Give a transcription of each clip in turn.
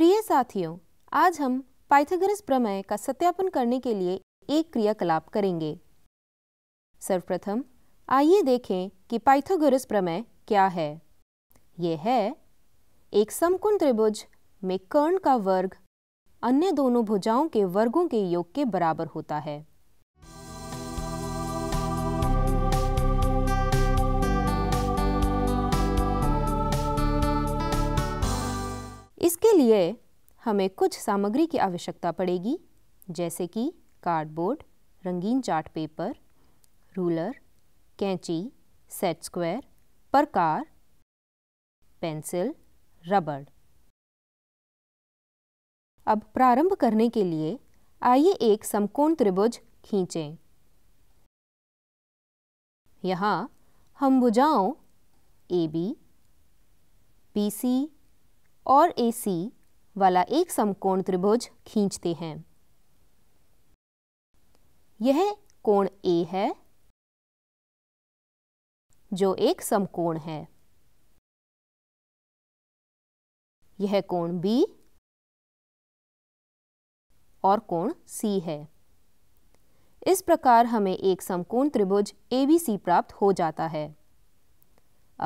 प्रिय साथियों आज हम पाइथागोरस प्रमेय का सत्यापन करने के लिए एक क्रियाकलाप करेंगे सर्वप्रथम आइए देखें कि पाइथागोरस प्रमेय क्या है यह है एक समकोण त्रिभुज में कर्ण का वर्ग अन्य दोनों भुजाओं के वर्गों के योग के बराबर होता है इसके लिए हमें कुछ सामग्री की आवश्यकता पड़ेगी जैसे कि कार्डबोर्ड रंगीन चार्ट पेपर रूलर कैंची सेट स्क्वायर प्रकार पेंसिल रबड़ अब प्रारंभ करने के लिए आइए एक समकोण त्रिभुज खींचें यहाँ हम भुजाओं ए बी पी सी और AC वाला एक समकोण त्रिभुज खींचते हैं यह कोण A है जो एक समकोण है यह कोण B और कोण C है इस प्रकार हमें एक समकोण त्रिभुज ABC प्राप्त हो जाता है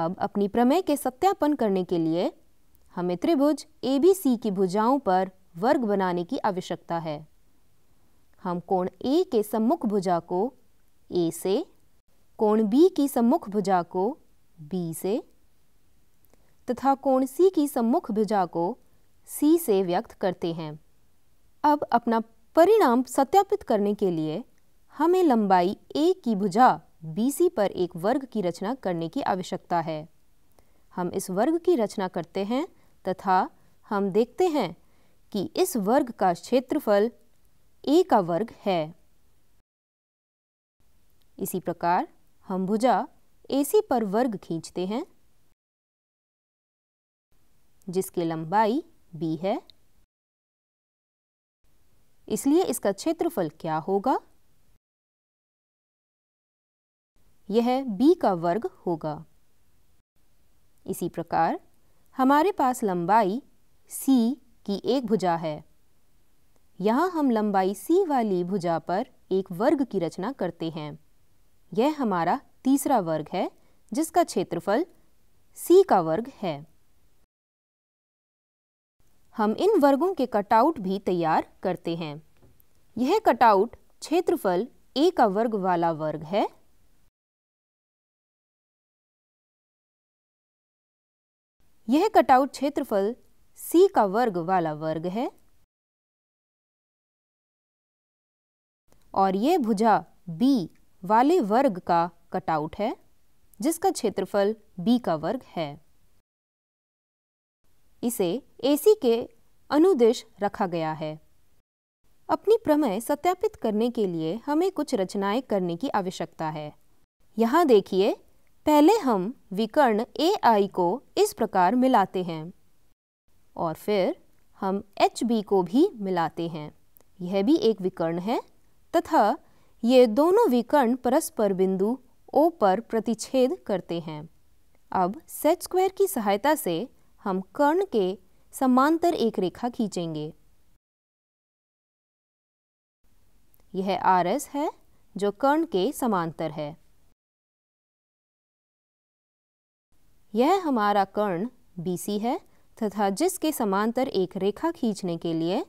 अब अपनी प्रमेय के सत्यापन करने के लिए हमें त्रिभुज ए बी सी की भुजाओं पर वर्ग बनाने की आवश्यकता है हम कोण ए के सम्मुख भुजा को ए से कोण बी की सम्मुख भुजा को बी से तथा कोण सी की सम्मुख भुजा को सी से व्यक्त करते हैं अब अपना परिणाम सत्यापित करने के लिए हमें लंबाई ए की भुजा सी पर एक वर्ग की रचना करने की आवश्यकता है हम इस वर्ग की रचना करते हैं तथा हम देखते हैं कि इस वर्ग का क्षेत्रफल ए का वर्ग है इसी प्रकार हम भुजा एसी पर वर्ग खींचते हैं जिसकी लंबाई बी है इसलिए इसका क्षेत्रफल क्या होगा यह बी का वर्ग होगा इसी प्रकार हमारे पास लंबाई सी की एक भुजा है यहाँ हम लंबाई सी वाली भुजा पर एक वर्ग की रचना करते हैं यह हमारा तीसरा वर्ग है जिसका क्षेत्रफल सी का वर्ग है हम इन वर्गों के कटआउट भी तैयार करते हैं यह कटआउट क्षेत्रफल ए का वर्ग वाला वर्ग है यह कटआउट क्षेत्रफल सी का वर्ग वाला वर्ग है और यह भुजा बी वाले वर्ग का कटआउट है जिसका क्षेत्रफल बी का वर्ग है इसे एसी के अनुदिश रखा गया है अपनी प्रमेय सत्यापित करने के लिए हमें कुछ रचनाएं करने की आवश्यकता है यहाँ देखिए पहले हम विकर्ण ए आई को इस प्रकार मिलाते हैं और फिर हम एच बी को भी मिलाते हैं यह भी एक विकर्ण है तथा ये दोनों विकर्ण परस्पर बिंदु ओ पर प्रतिच्छेद करते हैं अब सेट स्क्वायर की सहायता से हम कर्ण के समांतर एक रेखा खींचेंगे यह आर एस है जो कर्ण के समांतर है यह हमारा कर्ण BC है तथा जिसके समांतर एक रेखा खींचने के लिए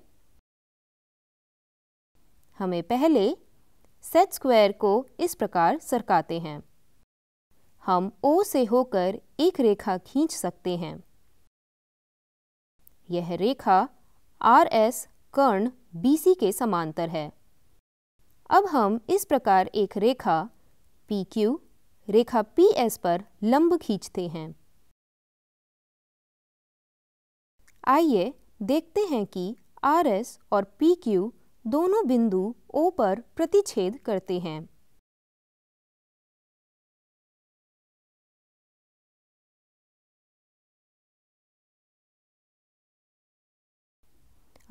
हमें पहले सेट स्क्वायर को इस प्रकार सरकाते हैं हम O से होकर एक रेखा खींच सकते हैं यह रेखा आर एस कर्ण BC के समांतर है अब हम इस प्रकार एक रेखा PQ रेखा पी एस पर लंब खींचते हैं आइए देखते हैं कि आर एस और पी क्यू दोनों बिंदु ओ पर प्रतिच्छेद करते हैं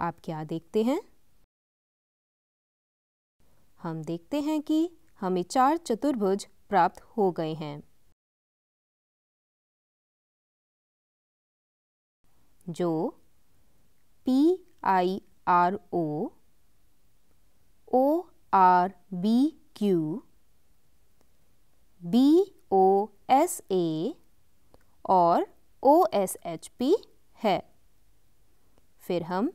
आप क्या देखते हैं हम देखते हैं कि हमें चार चतुर्भुज प्राप्त हो गए हैं जो P I R O O R B Q B O S A और ओ एस एच पी है फिर हम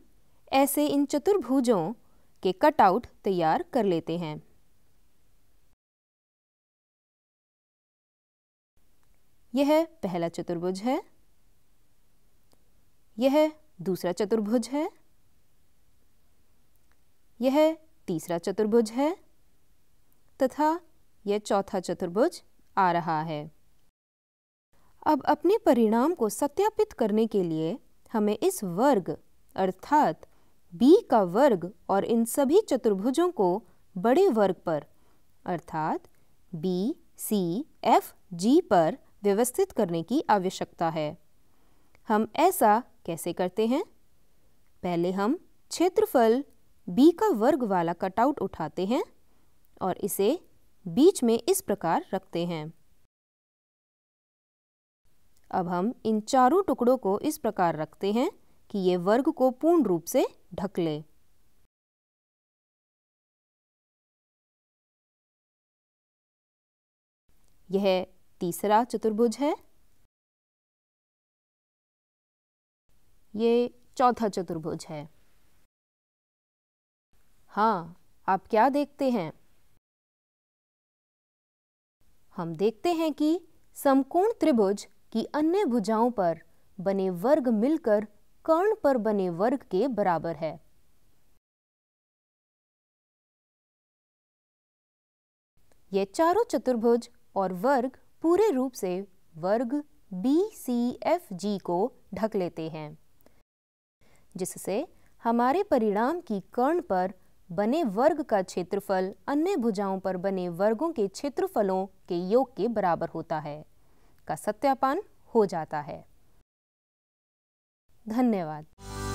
ऐसे इन चतुर्भुजों के कटआउट तैयार कर लेते हैं यह पहला चतुर्भुज है यह दूसरा चतुर्भुज है यह तीसरा चतुर्भुज है तथा यह चौथा चतुर्भुज आ रहा है अब अपने परिणाम को सत्यापित करने के लिए हमें इस वर्ग अर्थात b का वर्ग और इन सभी चतुर्भुजों को बड़े वर्ग पर अर्थात b, c, f, g पर व्यवस्थित करने की आवश्यकता है हम ऐसा कैसे करते हैं पहले हम क्षेत्रफल b का वर्ग वाला कटआउट उठाते हैं और इसे बीच में इस प्रकार रखते हैं अब हम इन चारों टुकड़ों को इस प्रकार रखते हैं कि ये वर्ग को पूर्ण रूप से ढक ले यह तीसरा चतुर्भुज है ये चौथा चतुर्भुज है हाँ आप क्या देखते हैं हम देखते हैं कि समकोण त्रिभुज की अन्य भुजाओं पर बने वर्ग मिलकर कर्ण पर बने वर्ग के बराबर है यह चारों चतुर्भुज और वर्ग पूरे रूप से वर्ग बी सी एफ जी को ढक लेते हैं जिससे हमारे परिणाम की कर्ण पर बने वर्ग का क्षेत्रफल अन्य भुजाओं पर बने वर्गों के क्षेत्रफलों के योग के बराबर होता है का सत्यापन हो जाता है धन्यवाद